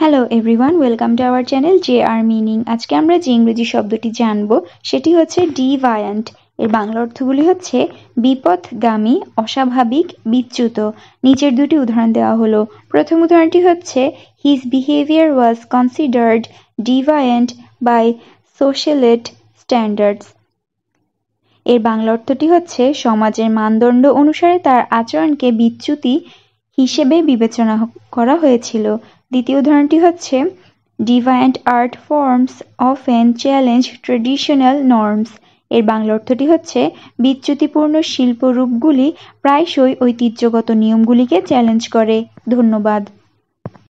hello everyone welcome to our channel J R meaning আজকে আমরা যে ইংরেজি শব্দটি জানব সেটি হচ্ছে ডিভায়ান্ট এর বাংলা অর্থগুলি হচ্ছে বিপথগামী অস্বাভাবিক বিচ্যুত নিচের দুটি উদাহরণ দেওয়া হলো প্রথম উদাহরণটি হচ্ছে his behaviour was considered deviant by সোশ্যালেট স্ট্যান্ডার্ডস এর বাংলা অর্থটি হচ্ছে সমাজের মানদণ্ড অনুসারে তার আচরণকে বিচ্যুতি হিসেবে বিবেচনা করা হয়েছিল দ্বিতীয় উদাহরণটি হচ্ছে deviant art forms often challenge traditional norms এর বাংলা অর্থটি হচ্ছে বিচ্যুতিপূর্ণ শিল্পরূপগুলি প্রায়শই ঐতিহ্যগত নিয়মগুলিকে চ্যালেঞ্জ করে ধন্যবাদ